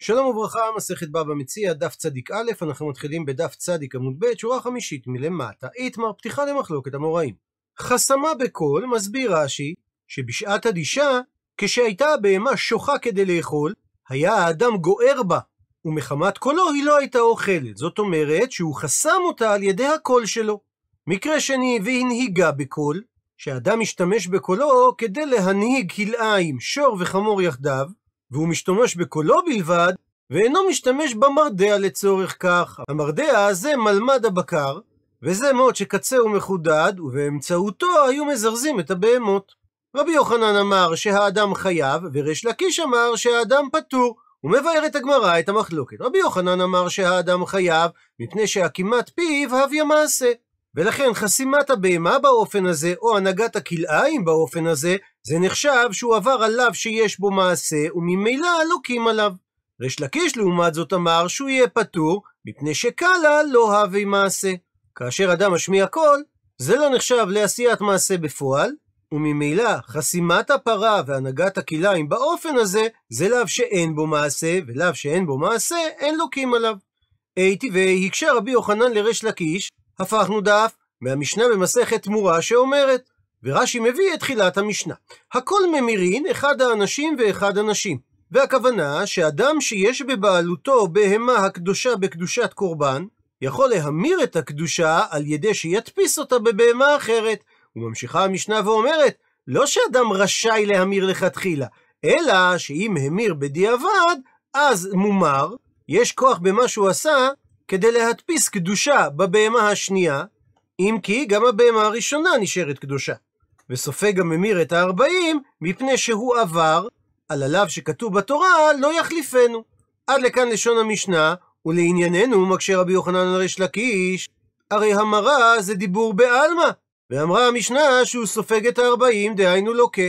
שלום וברכה, מסכת בבא מציע, דף צדיק א', אנחנו מתחילים בדף צדיק עמוד ב', שורה חמישית מלמטה, איתמר, פתיחה למחלוקת המוראים. חסמה בקול, מסביר רש"י, שבשעת אדישה, כשהייתה הבהמה שוחה כדי לאכול, היה האדם גוער בה, ומחמת קולו היא לא הייתה אוכלת, זאת אומרת שהוא חסם אותה על ידי הקול שלו. מקרה שני, והנהיגה בקול, שאדם השתמש בקולו כדי להנהיג כלאיים, שור וחמור יחדיו, והוא משתמש בקולו בלבד, ואינו משתמש במרדע לצורך כך. המרדע הזה מלמד הבקר, וזה מאוד הוא מחודד, ובאמצעותו היו מזרזים את הבהמות. רבי יוחנן אמר שהאדם חייב, וריש לקיש אמר שהאדם פטור. הוא מבאר את הגמרא את המחלוקת. רבי יוחנן אמר שהאדם חייב, מפני שהקימת פיו הביא מעשה. ולכן חסימת הבהמה באופן הזה, או הנהגת הכלאיים באופן הזה, זה נחשב שהוא עבר עליו שיש בו מעשה, וממילא לוקים עליו. ריש לקיש לעומת זאת אמר שהוא יהיה פטור, מפני שקלה לא הווה מעשה. כאשר אדם משמיע קול, זה לא נחשב לעשיית מעשה בפועל, וממילא חסימת הפרה והנהגת הכלאיים באופן הזה, זה לאו שאין בו מעשה, ולאו שאין בו מעשה, אין לוקים עליו. אי טבעי, הקשה רבי יוחנן לריש לקיש, הפכנו דף מהמשנה במסכת תמורה שאומרת, ורש"י מביא את תחילת המשנה. הכל ממירין אחד האנשים ואחד הנשים. והכוונה שאדם שיש בבעלותו בהמה הקדושה בקדושת קורבן, יכול להמיר את הקדושה על ידי שידפיס אותה בבהמה אחרת. וממשיכה המשנה ואומרת, לא שאדם רשאי להמיר לכתחילה, אלא שאם המיר בדיעבד, אז מומר, יש כוח במה שהוא עשה כדי להדפיס קדושה בבהמה השנייה, אם כי גם הבהמה הראשונה נשארת קדושה. וסופג הממיר את הארבעים, מפני שהוא עבר, על הלאו שכתוב בתורה, לא יחליפנו. עד לכאן לשון המשנה, ולענייננו, מקשה רבי יוחנן על ריש לקיש, הרי המרה זה דיבור בעלמא, ואמרה המשנה שהוא סופג את הארבעים, דהיינו לוקה.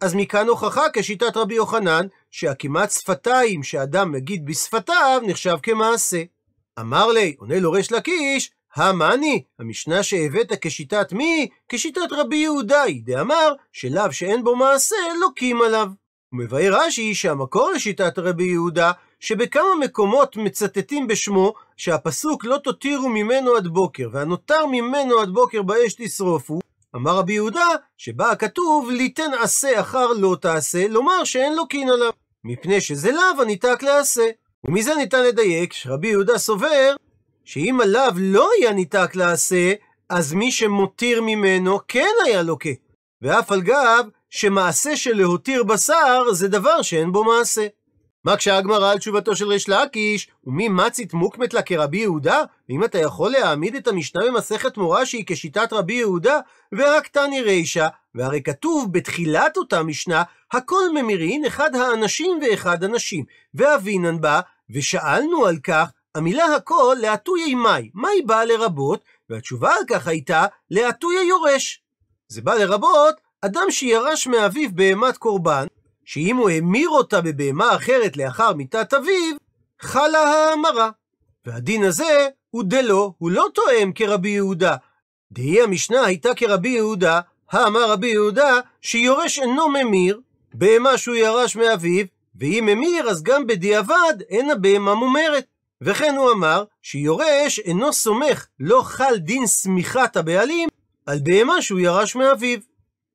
אז מכאן הוכחה כשיטת רבי יוחנן, שהכמעט שפתיים שאדם מגיד בשפתיו נחשב כמעשה. אמר לי, עונה לו ריש לקיש, המאני, המשנה שהבאת כשיטת מי? כשיטת רבי יהודה, היא דאמר, שלאו שאין בו מעשה, לוקים עליו. מבאר רש"י שהמקור לשיטת רבי יהודה, שבכמה מקומות מצטטים בשמו, שהפסוק לא תותירו ממנו עד בוקר, והנותר ממנו עד בוקר באש תשרופו, אמר רבי יהודה, שבה הכתוב, ליתן עשה אחר לא תעשה, לומר שאין לוקין עליו. מפני שזה לאו הניתק לעשה. ומזה ניתן לדייק שרבי יהודה סובר שאם עליו לא היה ניתק לעשה, אז מי שמותיר ממנו כן היה לוקה. ואף על גב שמעשה של להותיר בשר זה דבר שאין בו מעשה. מה כשהגמרא על תשובתו של ריש לקיש, ומי מצית מוקמת לה כרבי יהודה? ואם אתה יכול להעמיד את המשנה במסכת מורה שהיא כשיטת רבי יהודה, ורק תני רישא, והרי כתוב בתחילת אותה משנה, הכל ממירין אחד האנשים ואחד הנשים, ואבינן בה, ושאלנו על כך, המילה הכל להטויה מאי, מאי באה לרבות? והתשובה על כך הייתה להטויה יורש. זה בא לרבות אדם שירש מאביו בהמת קורבן, שאם הוא המיר אותה בבהמה אחרת לאחר מיתת אביו, חלה ההמרה. והדין הזה הוא דלא, הוא לא תואם כרבי יהודה. דהי המשנה הייתה כרבי יהודה, האמר רבי יהודה, שיורש אינו ממיר בהמה שהוא ירש מאביו, ואם ממיר, אז גם בדיעבד אין הבהמה מומרת. וכן הוא אמר, שיורש אינו סומך, לא חל דין סמיכת הבעלים על בהמה שהוא ירש מאביו.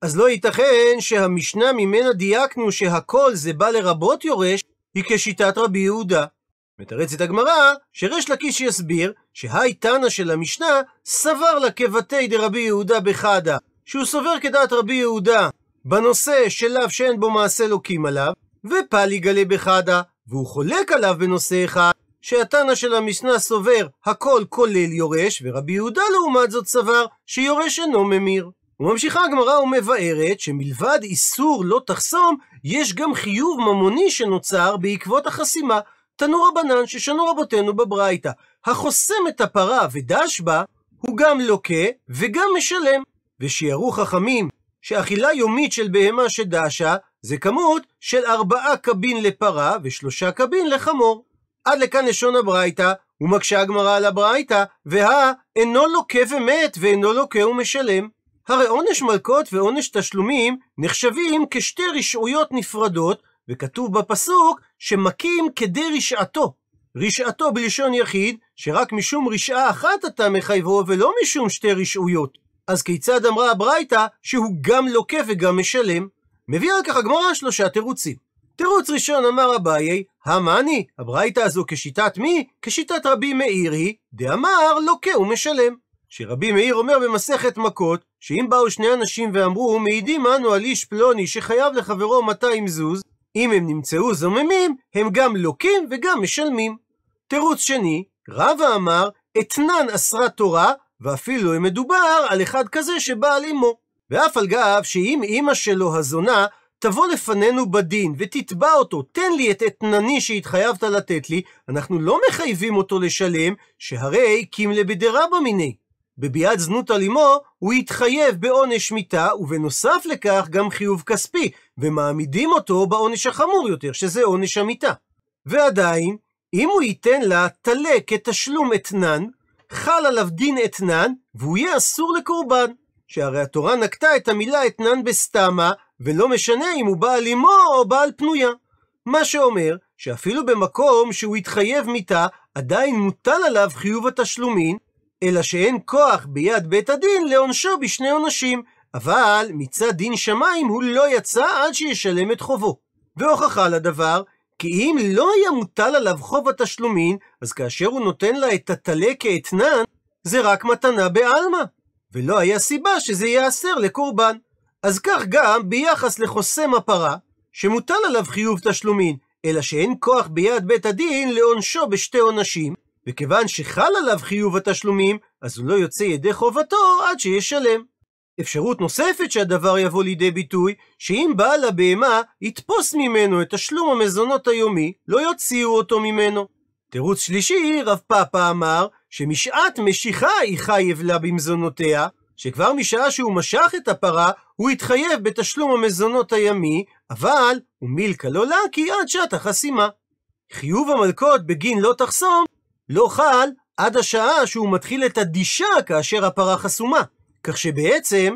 אז לא ייתכן שהמשנה ממנה דייקנו שהכל זה בא לרבות יורש, היא כשיטת רבי יהודה. מתרצת הגמרא, שריש לקיש יסביר שהי תנא של המשנה סבר לה כבתי דרבי יהודה בחדה, שהוא סובר כדעת רבי יהודה בנושא שלאו שאין בו מעשה לוקים עליו, ופל יגלה בחדה, והוא חולק עליו בנושא אחד, שהתנא של המשנה סובר הכל כולל יורש, ורבי יהודה לעומת זאת סבר שיורש אינו ממיר. וממשיכה הגמרא ומבארת שמלבד איסור לא תחסום, יש גם חיוב ממוני שנוצר בעקבות החסימה. תנו רבנן ששנו רבותינו בברייתא, החוסם את הפרה ודש בה, הוא גם לוקה וגם משלם. ושיערו חכמים שאכילה יומית של בהמה שדשה, זה כמות של ארבעה קבין לפרה ושלושה קבין לחמור. עד לכאן לשון הברייתא, ומקשה הגמרא על הברייתא, והא אינו לוקה ומת ואינו לוקה ומשלם. הרי עונש מלקות ועונש תשלומים נחשבים כשתי רשעויות נפרדות, וכתוב בפסוק שמכים כדי רשעתו. רשעתו בלשון יחיד, שרק משום רשעה אחת אתה מחייבו, ולא משום שתי רשעויות. אז כיצד אמרה הברייתא שהוא גם לוקה וגם משלם? מביא על כך הגמרא שלושה תירוצים. תירוץ ראשון אמר אביי, המאני, הברייתא הזו כשיטת מי? כשיטת רבי מאיר היא, דאמר לוקה ומשלם. שרבי מאיר אומר במסכת מכות, שאם באו שני אנשים ואמרו, מעידים אנו על איש פלוני שחייב לחברו 200 זוז, אם הם נמצאו זוממים, הם גם לוקים וגם משלמים. תירוץ שני, רבא אמר, אתנן אסרה תורה, ואפילו אם מדובר על אחד כזה שבא על אמו. ואף על גב שאם אמא שלו הזונה תבוא לפנינו בדין ותתבע אותו, תן לי את אתנני שהתחייבת לתת לי, אנחנו לא מחייבים אותו לשלם, שהרי קימלה לבדרה במיני. בביאת זנות על אמו, הוא התחייב בעונש מיתה, ובנוסף לכך גם חיוב כספי, ומעמידים אותו בעונש החמור יותר, שזה עונש המיתה. ועדיין, אם הוא ייתן לה טלה כתשלום אתנן, חל עליו דין אתנן, והוא יהיה אסור לקורבן. שהרי התורה נקטה את המילה אתנן בסתמה, ולא משנה אם הוא בעל אמו או בעל פנויה. מה שאומר שאפילו במקום שהוא התחייב מיתה, עדיין מוטל עליו חיוב התשלומין, אלא שאין כוח ביד בית הדין לעונשו בשני עונשים, אבל מצד דין שמיים הוא לא יצא עד שישלם את חובו. והוכחה לדבר, כי אם לא היה מוטל עליו חוב התשלומין, אז כאשר הוא נותן לה את הטלה כאתנן, זה רק מתנה בעלמא. ולא היה סיבה שזה ייאסר לקורבן. אז כך גם ביחס לחוסם הפרה, שמוטל עליו חיוב תשלומין, אלא שאין כוח ביד בית הדין לעונשו בשתי עונשים, וכיוון שחל עליו חיוב התשלומים, אז הוא לא יוצא ידי חובתו עד שישלם. אפשרות נוספת שהדבר יבוא לידי ביטוי, שאם בעל הבהמה יתפוס ממנו את תשלום המזונות היומי, לא יוציאו אותו ממנו. תירוץ שלישי, רב פאפה אמר, שמשעת משיכה היא חייב לה במזונותיה, שכבר משעה שהוא משך את הפרה, הוא התחייב בתשלום המזונות הימי, אבל הוא מילקה לא לה כי עד שעת החסימה. חיוב המלכות בגין לא תחסום, לא חל עד השעה שהוא מתחיל את הדישה כאשר הפרה חסומה. כך שבעצם,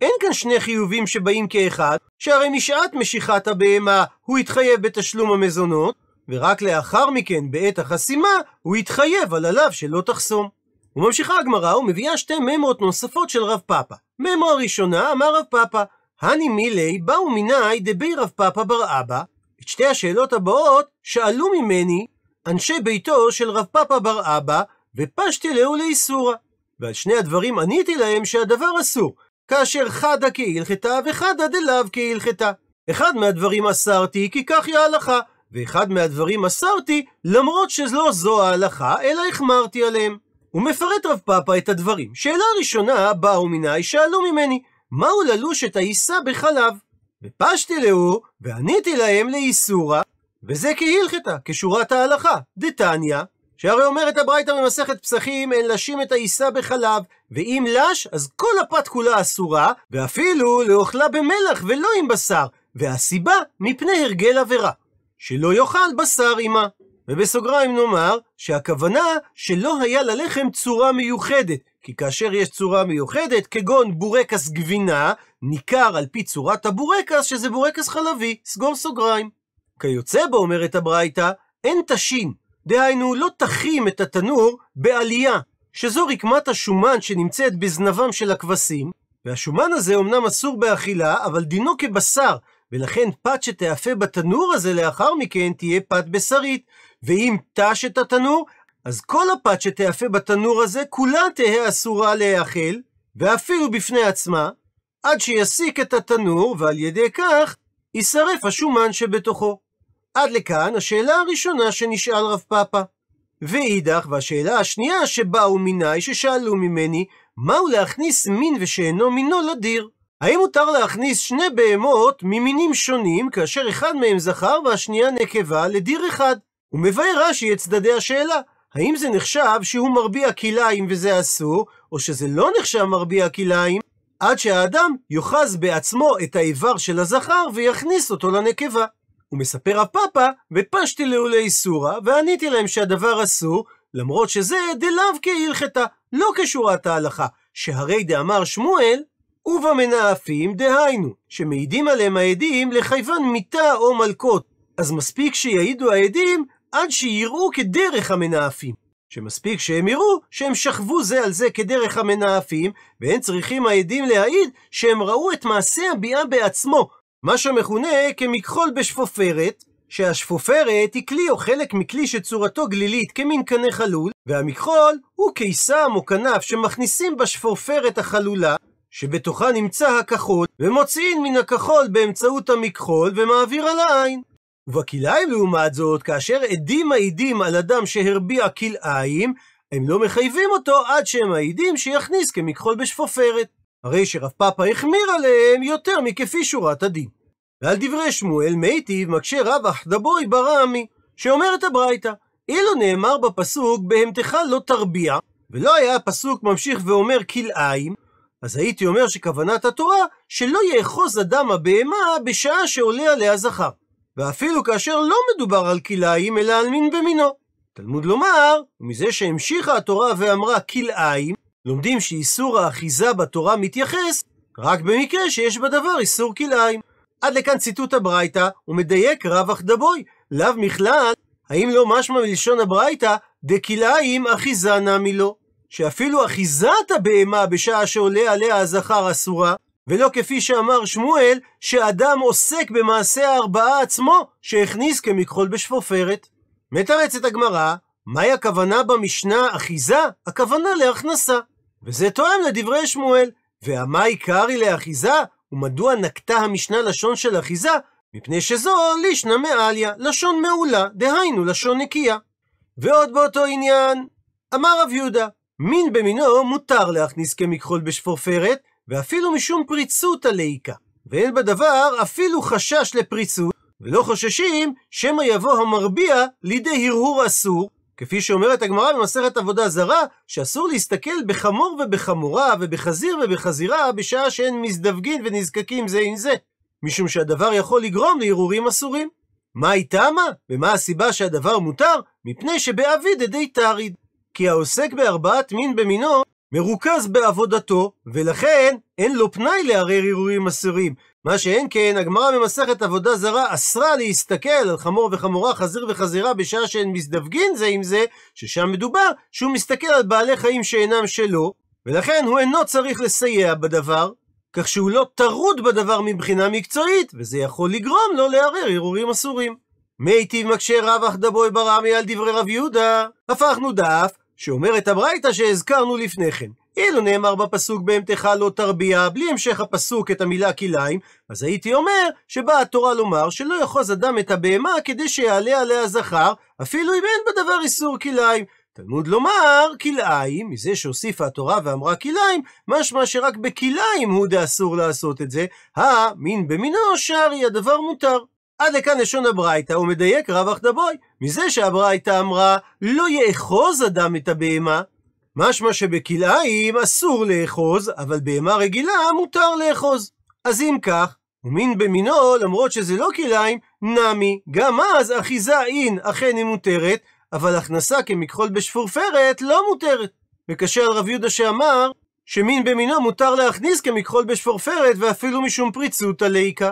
אין כאן שני חיובים שבאים כאחד, שהרי משעת משיכת הבהמה הוא התחייב בתשלום המזונות, ורק לאחר מכן, בעת החסימה, הוא התחייב על הלאו שלא תחסום. וממשיכה הגמרא ומביאה שתי ממות נוספות של רב פאפא. ממו הראשונה אמר רב פאפא, הני מילי באו מיני דבי רב פאפא בר אבא. את שתי השאלות הבאות שאלו ממני אנשי ביתו של רב פאפא בר אבא, ופשתי להו לאיסורה. ועל שני הדברים עניתי להם שהדבר אסור, כאשר חדה כהלכתה וחדה דלאו כהלכתה. אחד מהדברים אסרתי, כי כך היא ההלכה, ואחד מהדברים מסרתי, למרות שלא זו ההלכה, אלא החמרתי עליהם. מפרט רב פאפא את הדברים. שאלה ראשונה, באו מני, שאלו ממני, מהו ללוש את העיסה בחלב? ופשתי להו, ועניתי להם לאיסורה, וזה כהלכתה, כשורת ההלכה. דתניא, שהרי אומרת הברייתא במסכת פסחים, אין לשים את העיסה בחלב, ואם לש, אז כל הפת כולה אסורה, ואפילו לאוכלה במלח ולא עם בשר, והסיבה, מפני הרגל עבירה. שלא יאכל בשר עמה. ובסוגריים נאמר שהכוונה שלא היה ללחם צורה מיוחדת, כי כאשר יש צורה מיוחדת, כגון בורקס גבינה, ניכר על פי צורת הבורקס שזה בורקס חלבי, סגור סוגריים. כיוצא בו, אומרת הברייתא, אין תשין, דהיינו לא תחים את התנור בעלייה, שזו רקמת השומן שנמצאת בזנבם של הכבשים, והשומן הזה אמנם אסור באכילה, אבל דינו כבשר, ולכן פת שתיאפה בתנור הזה לאחר מכן תהיה פת בשרית, ואם תש את התנור, אז כל הפת שתיאפה בתנור הזה כולה תהא אסורה להיאכל, ואפילו בפני עצמה, עד שיסיק את התנור, ועל ידי כך יישרף השומן שבתוכו. עד לכאן השאלה הראשונה שנשאל רב פאפא. ואידך, והשאלה השנייה שבאו מיני, ששאלו ממני, מהו להכניס מין ושאינו מינו לדיר? האם מותר להכניס שני בהמות ממינים שונים, כאשר אחד מהם זכר והשנייה נקבה, לדיר אחד? מבאר רש"י את צדדי השאלה. האם זה נחשב שהוא מרביע כלאיים וזה אסור, או שזה לא נחשב מרביע כלאיים, עד שהאדם יאחז בעצמו את האיבר של הזכר ויכניס אותו לנקבה. הוא מספר הפאפה, ופשתי לעולי סורה, ועניתי להם שהדבר אסור, למרות שזה דלאו כהלכתה, לא כשורת ההלכה, שהרי דאמר שמואל, ובמנאפים דהיינו, שמעידים עליהם העדים לחייבן מיתה או מלקות, אז מספיק שיעידו העדים עד שיראו כדרך המנאפים. שמספיק שהם יראו שהם שכבו זה על זה כדרך המנאפים, והם צריכים העדים להעיד שהם ראו את מעשה הביאה בעצמו, מה שמכונה כמכחול בשפופרת, שהשפופרת היא כלי או חלק מכלי שצורתו גלילית כמין קנה חלול, והמכחול הוא קיסם או כנף שמכניסים בשפופרת החלולה, שבתוכה נמצא הכחול, ומוציאין מן הכחול באמצעות המכחול, ומעביר על העין. ובכלאיים לעומת זאת, כאשר עדים מעידים על אדם שהרביע כלאיים, הם לא מחייבים אותו עד שהם מעידים שיכניס כמכחול בשפופרת. הרי שרב פאפה החמיר עליהם יותר מכפי שורת הדין. ועל דברי שמואל מיטיב מקשה רב ברמי, ברעמי, שאומרת הברייתא, אילו לא נאמר בפסוק בהמתך לא תרביע, ולא היה הפסוק ממשיך ואומר כלאיים, אז הייתי אומר שכוונת התורה שלא יאחוז אדם הבהמה בשעה שעולה עליה זכר, ואפילו כאשר לא מדובר על כלאיים אלא על מין במינו. תלמוד לומר, מזה שהמשיכה התורה ואמרה כלאיים, לומדים שאיסור האחיזה בתורה מתייחס רק במקרה שיש בדבר איסור כלאיים. עד לכאן ציטוט הברייתא, ומדייק רב אחדבוי, לאו מכלל, האם לא משמע מלשון הברייתא, דכלאיים אחיזנה מלא. שאפילו אחיזת הבהמה בשעה שעולה עליה הזכר אסורה, ולא כפי שאמר שמואל, שאדם עוסק במעשה הארבעה עצמו, שהכניס כמכחול בשפופרת. מתרצת הגמרא, מהי הכוונה במשנה אחיזה? הכוונה להכנסה. וזה תואם לדברי שמואל. והמה עיקר היא לאחיזה? ומדוע נקטה המשנה לשון של אחיזה? מפני שזו לישנא מעליה, לשון מעולה, דהיינו לשון נקייה. ועוד באותו עניין, אמר רב יהודה, מין במינו מותר להכניס כמכחול בשפופרת, ואפילו משום פריצות הליקה. ואין בדבר אפילו חשש לפריצות, ולא חוששים שמא יבוא המרביע לידי הרהור אסור, כפי שאומרת הגמרא במסכת עבודה זרה, שאסור להסתכל בחמור ובחמורה, ובחזיר ובחזירה, בשעה שהן מזדווגים ונזקקים זה עם זה, משום שהדבר יכול לגרום להרהורים אסורים. מה היא תמה? ומה הסיבה שהדבר מותר? מפני שבעביד עדי תריד. כי העוסק בארבעת מין במינו, מרוכז בעבודתו, ולכן אין לו פנאי לערער ערעורים אסורים. מה שאין כן, הגמרא במסכת עבודה זרה אסרה להסתכל על חמור וחמורה, חזיר וחזירה, בשעה שהן מזדווגין זה עם זה, ששם מדובר שהוא מסתכל על בעלי חיים שאינם שלו, ולכן הוא אינו צריך לסייע בדבר, כך שהוא לא טרוד בדבר מבחינה מקצועית, וזה יכול לגרום לו לערער ערעורים אסורים. מי היטיב מקשה רב אחדבוי ברמי על דברי רב יהודה. הפכנו דף, שאומרת הברייתא שהזכרנו לפני כן. אילו נאמר בפסוק בהמתך לא תרביע, בלי המשך הפסוק את המילה כליים, אז הייתי אומר שבאה התורה לומר שלא יחוז אדם את הבהמה כדי שיעלה עליה זכר, אפילו אם אין בדבר איסור כליים. תלמוד לומר כלאיים, מזה שהוסיפה התורה ואמרה כלאיים, משמע שרק בכלאיים הוא דאסור לעשות את זה, המין במינו שערי הדבר מותר. עד לכאן לשון הברייתא, מדייק רב אחדבוי, מזה שהברייתא אמרה, לא יאחוז אדם את הבהמה. משמע שבכלאיים אסור לאחוז, אבל בהמה רגילה מותר לאחוז. אז אם כך, ומין במינו, למרות שזה לא כלאיים, נמי. גם אז אחיזה אין אכן היא מותרת, אבל הכנסה כמכחול בשפורפרת לא מותרת. וקשה על רב יהודה שאמר, שמין במינו מותר להכניס כמכחול בשפורפרת ואפילו משום פריצות ליקה.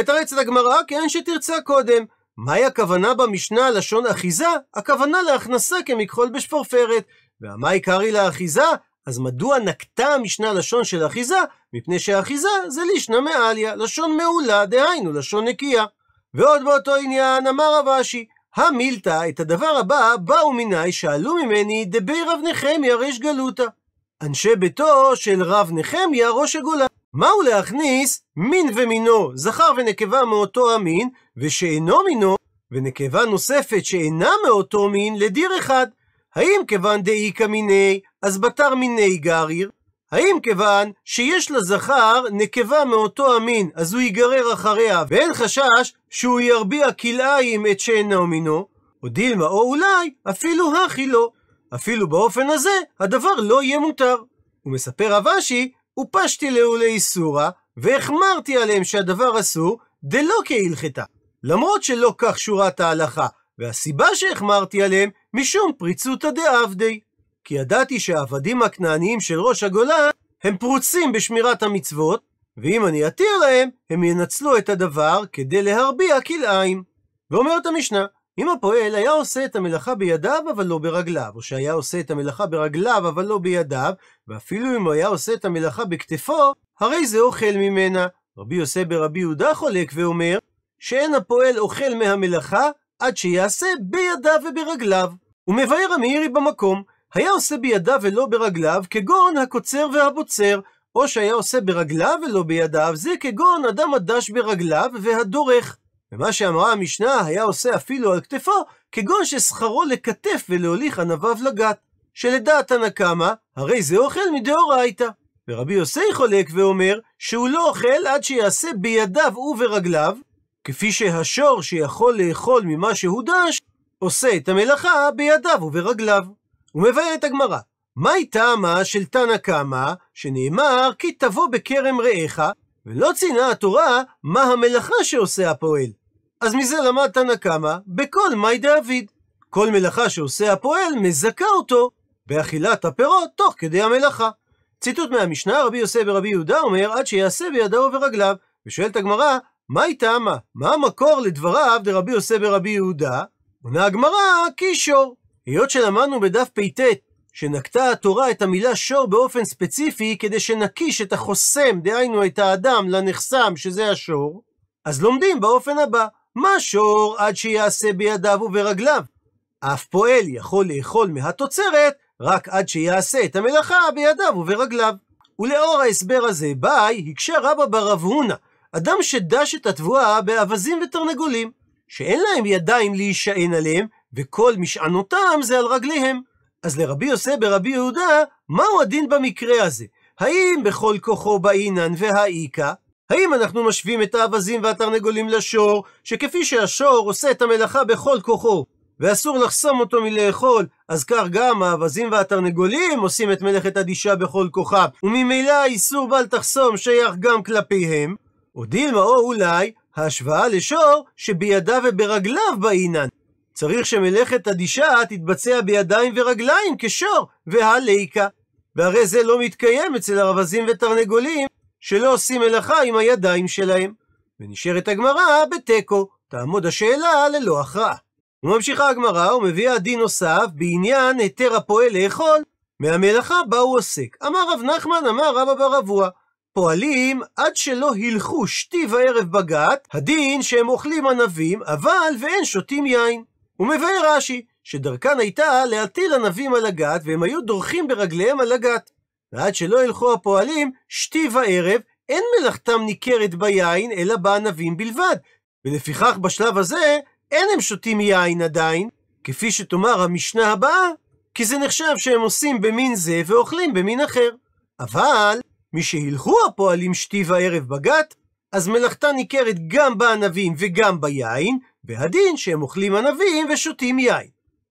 את הגמרא כאין שתרצה קודם. מהי הכוונה במשנה לשון אחיזה? הכוונה להכנסה כמכחול בשפורפרת. והמה עיקרי לאחיזה? אז מדוע נקטה המשנה לשון של אחיזה? מפני שאחיזה זה לישנא מעליה, לשון מעולה, דהיינו לשון נקייה. ועוד באותו עניין אמר רב אשי, המילתא, את הדבר הבא, באו מיני, שאלו ממני, דבי רב נחמיה ריש גלותא. אנשי ביתו של רב נחמיה ראש הגולה. מהו להכניס מין ומינו, זכר ונקבה מאותו המין, ושאינו מינו, ונקבה נוספת שאינה מאותו מין, לדיר אחד. האם כיוון דאיכא מיני, אז בתר מיני גריר? האם כיוון שיש לזכר נקבה מאותו המין, אז הוא ייגרר אחריה, ואין חשש שהוא ירביע כלאיים את שאינו מינו? או דילמה, או אולי, אפילו הכי לא. אפילו באופן הזה, הדבר לא יהיה מותר. רב אשי, ופשתי לעולי איסורא, והחמרתי עליהם שהדבר אסור, דלא כהלכתה. למרות שלא כך שורת ההלכה, והסיבה שהחמרתי עליהם, משום פריצותא דעבדי. כי ידעתי שהעבדים הכנעניים של ראש הגולה, הם פרוצים בשמירת המצוות, ואם אני אתיר להם, הם ינצלו את הדבר כדי להרביע כלאיים. ואומרת המשנה, אם הפועל היה עושה את המלאכה בידיו, אבל לא ברגליו, או שהיה עושה את המלאכה ברגליו, אבל לא בידיו, ואפילו אם הוא היה עושה את המלאכה בכתפו, הרי זה אוכל ממנה. רבי יוסי ברבי יהודה חולק ואומר, שאין הפועל אוכל מהמלאכה, עד שיעשה בידיו וברגליו. ומבאר המאירי במקום, היה עושה בידיו ולא ברגליו, כגון הקוצר והבוצר, או שהיה עושה ברגליו ולא בידיו, זה כגון אדם הדש ברגליו והדורך. ומה שאמרה המשנה היה עושה אפילו על כתפו, כגון ששכרו לכתף ולהוליך ענביו לגת. שלדעת הנקמה, הרי זה אוכל מדאורייתא. ורבי יוסי חולק ואומר שהוא לא אוכל עד שיעשה בידיו וברגליו, כפי שהשור שיכול לאכול ממה שהוא דש, עושה את המלאכה בידיו וברגליו. את הגמרא, מהי טעמה של תנא קמא, שנאמר כי תבוא בכרם רעך, ולא ציינה התורה מה המלאכה שעושה הפועל. אז מזה למד תנא קמא, בכל מאי דאביד. כל מלאכה שעושה הפועל מזכה אותו באכילת הפירות תוך כדי המלאכה. ציטוט מהמשנה, רבי יוסף ורבי יהודה אומר, עד שיעשה בידיו וברגליו. ושואלת הגמרא, מה היא טעמה? מה המקור לדבריו דרבי יוסף ורבי יהודה? עונה הגמרא, קישור. היות שלמדנו בדף פ"ט שנקטה התורה את המילה שור באופן ספציפי כדי שנקיש את החוסם, דהיינו את האדם, לנחסם, שזה השור, אז לומדים באופן הבא. מה שור עד שיעשה בידיו וברגליו? אף פועל יכול לאכול מהתוצרת רק עד שיעשה את המלאכה בידיו וברגליו. ולאור ההסבר הזה ביי, הקשה רבא ברב הונא, אדם שדש את התבואה באווזים ותרנגולים, שאין להם ידיים להישען עליהם, וכל משענותם זה על רגליהם. אז לרבי יוסף ברבי יהודה, מהו הדין במקרה הזה? האם בכל כוחו באינן והאיכה? האם אנחנו משווים את האווזים והתרנגולים לשור, שכפי שהשור עושה את המלאכה בכל כוחו, ואסור לחסום אותו מלאכול, אז כך גם האווזים והתרנגולים עושים את מלאכת הדישה בכל כוחם, וממילא האיסור בל תחסום שייך גם כלפיהם. או דילמה או אולי ההשוואה לשור שבידיו וברגליו באינן. צריך שמלאכת הדישה תתבצע בידיים ורגליים כשור, והליקה. והרי זה לא מתקיים אצל הרווזים ותרנגולים, שלא עושים מלאכה עם הידיים שלהם. ונשארת הגמרא בתיקו, תעמוד השאלה ללא הכרעה. וממשיכה הגמרא ומביאה דין נוסף בעניין היתר הפועל לאכול, מהמלאכה בה הוא עוסק. אמר רב נחמן, אמר רבא בר אבוה, פועלים עד שלא הלכו שתי וערב בגת, הדין שהם אוכלים ענבים, אבל ואין שותים יין. ומבאר רש"י, שדרכן הייתה להטיל ענבים על הגת, והם היו דורכים ברגליהם על הגת. ועד שלא ילכו הפועלים, שתי וערב, אין מלאכתם ניכרת ביין, אלא בענבים בלבד. ולפיכך בשלב הזה, אין הם שותים יין עדיין, כפי שתאמר המשנה הבאה, כי זה נחשב שהם עושים במין זה ואוכלים במין אחר. אבל, משהילכו הפועלים שתי וערב בגת, אז מלאכתה ניכרת גם בענבים וגם ביין, והדין שהם אוכלים ענבים ושותים יין.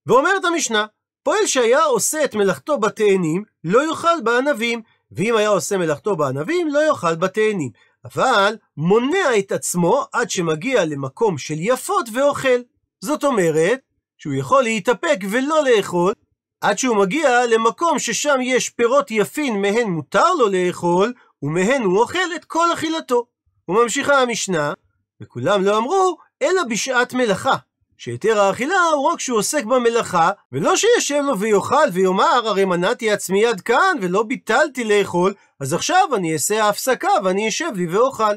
ואומרת המשנה, פועל שהיה עושה את מלאכתו בתאנים, לא יאכל בענבים, ואם היה עושה מלאכתו בענבים, לא יאכל בתאנים. אבל מונע את עצמו עד שמגיע למקום של יפות ואוכל. זאת אומרת, שהוא יכול להתאפק ולא לאכול, עד שהוא מגיע למקום ששם יש פירות יפים מהן מותר לו לאכול, ומהן הוא אוכל את כל אכילתו. וממשיכה המשנה, וכולם לא אמרו, אלא בשעת מלאכה. שהיתר האכילה הוא רק כשהוא עוסק במלאכה, ולא שישב לו ויאכל ויאמר, הרי מנעתי עצמי עד כאן ולא ביטלתי לאכול, אז עכשיו אני אעשה ההפסקה ואני אשב לי ואוכל.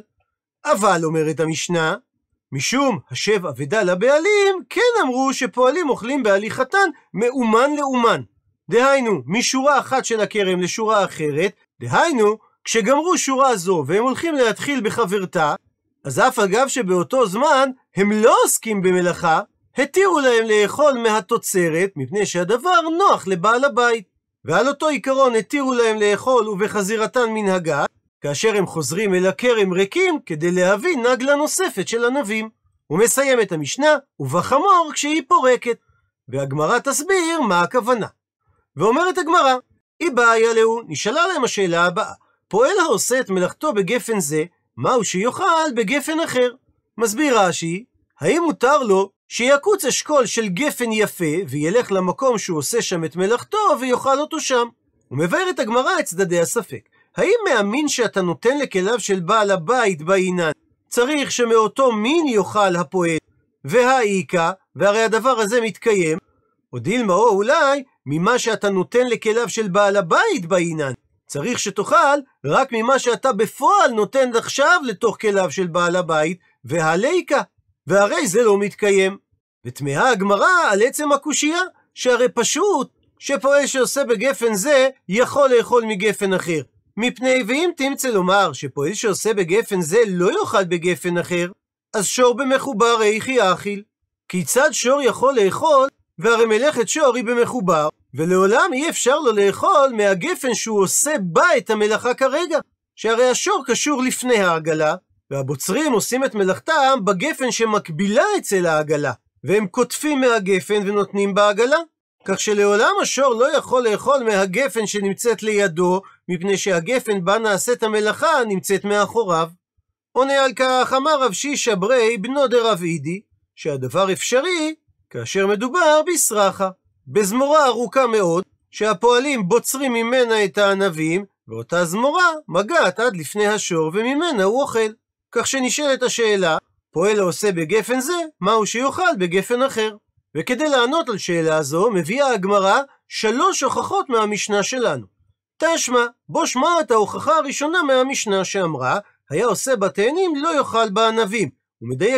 אבל, אומרת המשנה, משום השב אבדה לבעלים, כן אמרו שפועלים אוכלים בהליכתן מאומן לאומן. דהיינו, משורה אחת של הכרם לשורה אחרת, דהיינו, כשגמרו שורה זו והם הולכים להתחיל בחברתה, אז אף אגב שבאותו זמן הם לא עוסקים במלאכה, התירו להם לאכול מהתוצרת, מפני שהדבר נוח לבעל הבית. ועל אותו עיקרון התירו להם לאכול ובחזירתן מנהגה, כאשר הם חוזרים אל הכרם ריקים כדי להביא נגלה נוספת של ענבים. הוא מסיים את המשנה, ובחמור כשהיא פורקת. והגמרא תסביר מה הכוונה. ואומרת הגמרא, בעיה להו, נשאלה להם השאלה הבאה, פועל העושה את מלאכתו בגפן זה, מהו שיאכל בגפן אחר? מסביר רש"י, האם מותר לו שיקוץ אשכול של גפן יפה, וילך למקום שהוא עושה שם את מלאכתו, ויאכל אותו שם. את הגמרא את צדדי הספק. האם מאמין שאתה נותן לכליו של בעל הבית בעינן, צריך שמאותו מין יאכל הפועל, והאיכא, והרי הדבר הזה מתקיים, או דילמה או אולי, ממה שאתה נותן לכליו של בעל הבית בעינן. צריך שתאכל רק ממה שאתה בפועל נותן עכשיו לתוך כליו של בעל הבית, והליקה, והרי זה לא מתקיים. ותמהה הגמרא על עצם הקושייה, שהרי פשוט שפועל שעושה בגפן זה, יכול לאכול מגפן אחר. מפני ואם תמצא לומר שפועל שעושה בגפן זה לא יאכל בגפן אחר, אז שור במחובר איכי אכיל. כיצד שור יכול לאכול, והרי מלאכת שור היא במחובר, ולעולם אי אפשר לו לאכול מהגפן שהוא עושה בה את המלאכה כרגע, שהרי השור קשור לפני העגלה, והבוצרים עושים את מלאכתם בגפן שמקבילה אצל העגלה, והם קוטפים מהגפן ונותנים בעגלה. כך שלעולם השור לא יכול לאכול מהגפן שנמצאת לידו, מפני שהגפן בה נעשית המלאכה נמצאת מאחוריו. עונה על כך אמר רב שישא ברי בנו דרב אידי, שהדבר אפשרי כאשר מדובר בסרחה, בזמורה ארוכה מאוד, שהפועלים בוצרים ממנה את הענבים, ואותה זמורה מגעת עד לפני השור וממנה הוא אוכל. כך שנשאלת השאלה, פועל העושה בגפן זה, מהו שיאכל בגפן אחר? וכדי לענות על שאלה זו, מביאה הגמרא שלוש הוכחות מהמשנה שלנו. תשמע, בוא שמע את ההוכחה הראשונה מהמשנה שאמרה, היה עושה בתאנים לא יאכל בענבים.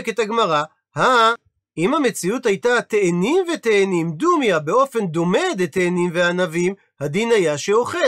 את הגמרא, הא, אם המציאות הייתה תאנים ותאנים דומיה באופן דומה דתאנים וענבים, הדין היה שאוכל.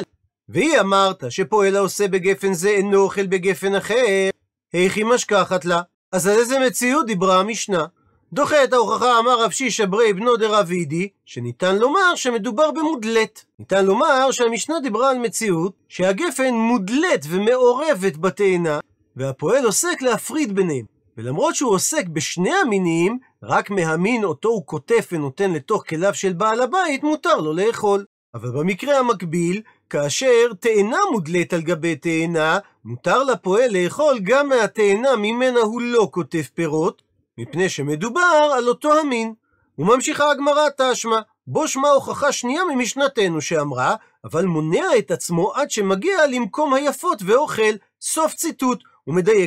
והיא אמרת שפועל העושה בגפן זה אינו אוכל בגפן אחר, היכי משכחת לה? אז על איזה מציאות דיברה המשנה? דוחה את ההוכחה אמר רב שישה ברי בנו דרב אידי, שניתן לומר שמדובר במודלת. ניתן לומר שהמשנה דיברה על מציאות שהגפן מודלת ומעורבת בתאנה, והפועל עוסק להפריד ביניהם. ולמרות שהוא עוסק בשני המינים, רק מהמין אותו הוא קוטף ונותן לתוך כליו של בעל הבית, מותר לו לאכול. אבל במקרה המקביל, כאשר תאנה מודלת על גבי תאנה, מותר לפועל לאכול גם מהתאנה ממנה הוא לא קוטף פירות, מפני שמדובר על אותו המין. וממשיכה הגמרא תשמע, בו שמע הוכחה שנייה ממשנתנו שאמרה, אבל מונע את עצמו עד שמגיע למקום היפות ואוכל, סוף ציטוט,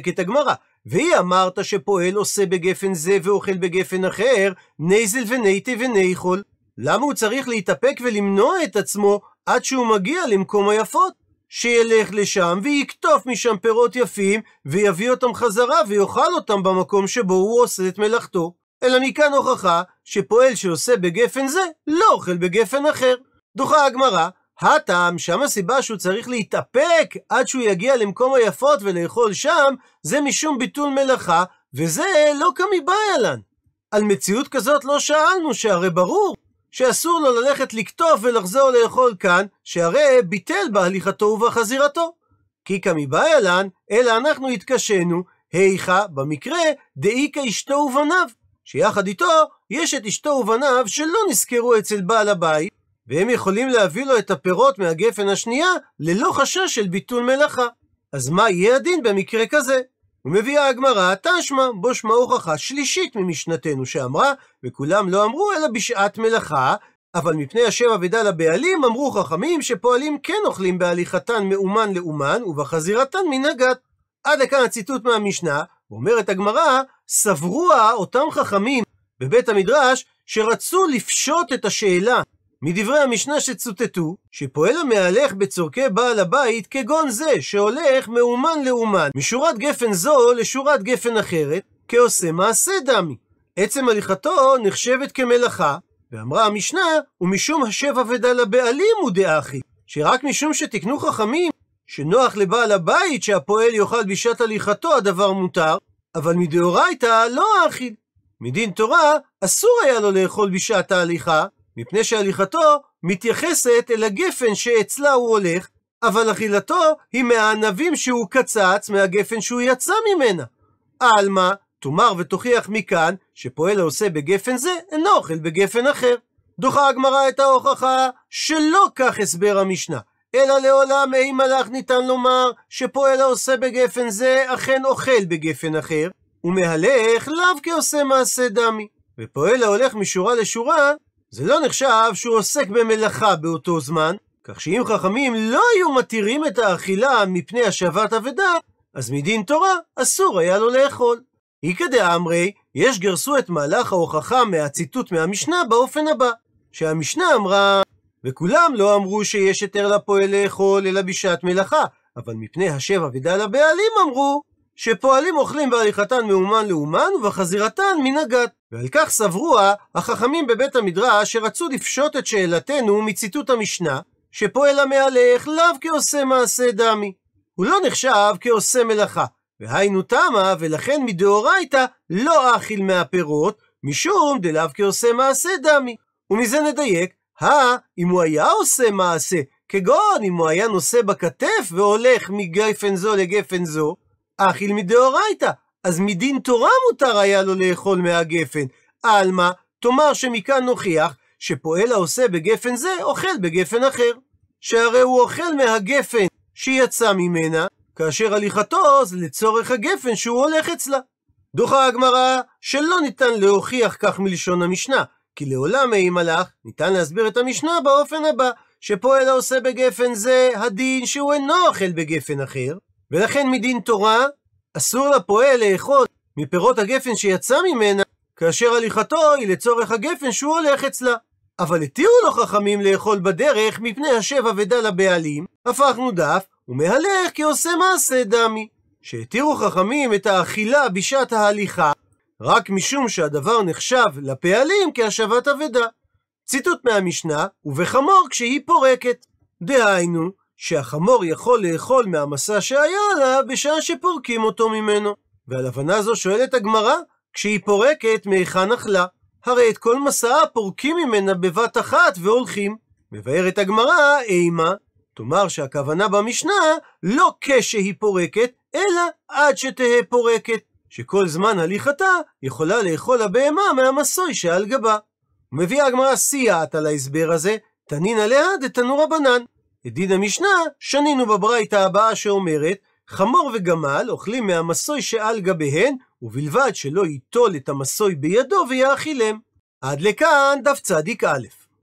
את הגמרא. והיא אמרת שפועל עושה בגפן זה ואוכל בגפן אחר, נייזל ונייטי ונייכול. למה הוא צריך להתאפק ולמנוע את עצמו עד שהוא מגיע למקום היפות? שילך לשם ויקטוף משם פירות יפים, ויביא אותם חזרה ויאכל אותם במקום שבו הוא עושה את מלאכתו. אלא מכאן הוכחה שפועל שעושה בגפן זה, לא אוכל בגפן אחר. דוחה הגמרא, הטעם, שם הסיבה שהוא צריך להתאפק עד שהוא יגיע למקום היפות ולאכול שם, זה משום ביטול מלאכה, וזה לא כמיבאי לן. על מציאות כזאת לא שאלנו, שהרי ברור שאסור לו ללכת לקטוף ולחזור לאכול כאן, שהרי ביטל בהליכתו ובחזירתו. כי כמיבאי אלן, אלא אנחנו התקשינו, היכא, במקרה, דאיכא אשתו ובניו, שיחד איתו יש את אשתו ובניו שלא נזכרו אצל בעל הבית, והם יכולים להביא לו את הפירות מהגפן השנייה ללא חשש של ביטול מלאכה. אז מה יהיה הדין במקרה כזה? ומביאה הגמרא, תשמע, בו שמע הוכחה שלישית ממשנתנו שאמרה, וכולם לא אמרו אלא בשעת מלאכה, אבל מפני השם אבדה לבעלים, אמרו חכמים שפועלים כן אוכלים בהליכתן מאומן לאומן, ובחזירתן מנהגת. עד לכאן הציטוט מהמשנה, אומרת הגמרא, סברוה אותם חכמים בבית המדרש, שרצו לפשוט את השאלה מדברי המשנה שצוטטו, שפועל המהלך בצורכי בעל הבית כגון זה, שהולך מאומן לאומן, משורת גפן זו לשורת גפן אחרת, כעושה מעשה דמי. עצם הליכתו נחשבת כמלאכה, ואמרה המשנה, ומשום השבע ודל הבעלים הוא דאחי, שרק משום שתקנו חכמים, שנוח לבעל הבית שהפועל יאכל בשעת הליכתו הדבר מותר, אבל מדאורייתא לא אחי. מדין תורה, אסור היה לו לאכול בשעת ההליכה, מפני שהליכתו מתייחסת אל הגפן שאצלה הוא הולך, אבל אכילתו היא מהענבים שהוא קצץ מהגפן שהוא יצא ממנה. עלמא, תאמר ותוכיח מכאן, שפועל העושה בגפן זה, אינו אוכל בגפן אחר. דוחה הגמרא את ההוכחה שלא כך הסבר המשנה, אלא לעולם אי מלאך ניתן לומר שפועל העושה בגפן זה אכן אוכל בגפן אחר, ומהלך לאו כעושה מעשה דמי. ופועל ההולך משורה לשורה זה לא נחשב שהוא עוסק במלאכה באותו זמן, כך שאם חכמים לא היו מתירים את האכילה מפני השבת אבדה, אז מדין תורה אסור היה לו לאכול. איכא דאמרי, יש גרסו את מהלך ההוכחה מהציטוט מהמשנה באופן הבא, שהמשנה אמרה, וכולם לא אמרו שיש היתר לפועל לאכול אלא בשעת מלאכה, אבל מפני השבע ודל הבעלים אמרו, שפועלים אוכלים בהליכתן מאומן לאומן ובחזירתן מן הגת. ועל כך סברו החכמים בבית המדרש שרצו לפשוט את שאלתנו מציטוט המשנה, שפועל המהלך לאו כעושה מעשה דמי. הוא לא נחשב כעושה מלאכה, והיינו תמה, ולכן מדאורייתא לא אכיל מהפירות, משום דלאו כעושה מעשה דמי. ומזה נדייק, הא, אם הוא היה עושה מעשה, כגון אם הוא היה נושא בכתף והולך מגפן זו לגפן זו, אכיל מדאורייתא, אז מדין תורה מותר היה לו לאכול מהגפן. עלמא, תאמר שמכאן נוכיח שפועל העושה בגפן זה, אוכל בגפן אחר. שהרי הוא אוכל מהגפן שיצא ממנה, כאשר הליכתו זה לצורך הגפן שהוא הולך אצלה. דוחה הגמרא שלא ניתן להוכיח כך מלשון המשנה, כי לעולם אי מלאך ניתן להסביר את המשנה באופן הבא, שפועל העושה בגפן זה הדין שהוא אינו אוכל בגפן אחר, ולכן מדין תורה אסור לפועל לאכול מפירות הגפן שיצא ממנה, כאשר הליכתו היא לצורך הגפן שהוא הולך אצלה. אבל התירו לו חכמים לאכול בדרך מפני השבע ודל הבעלים, הפכנו דף, ומהלך כי עושה מעשה דמי. שהתירו חכמים את האכילה בשעת ההליכה, רק משום שהדבר נחשב לפעלים כהשבת אבדה. ציטוט מהמשנה, ובחמור כשהיא פורקת. דהיינו, שהחמור יכול לאכול מהמסע שהיה לה בשעה שפורקים אותו ממנו. ועל הבנה זו שואלת הגמרא, כשהיא פורקת, מהיכן אכלה? הרי את כל מסעה פורקים ממנה בבת אחת והולכים. מבארת הגמרא, אימה, תאמר שהכוונה במשנה לא כשהיא פורקת, אלא עד שתהא פורקת, שכל זמן הליכתה יכולה לאכול הבהמה מהמסוי שעל גבה. מביאה הגמרא סייעת על ההסבר הזה, תנינא להא דתנו רבנן, דין המשנה, שנינו בברייתא הבאה שאומרת, חמור וגמל אוכלים מהמסוי שעל גביהן, ובלבד שלא ייטול את המסוי בידו ויאכילם. עד לכאן דף צדיק א'.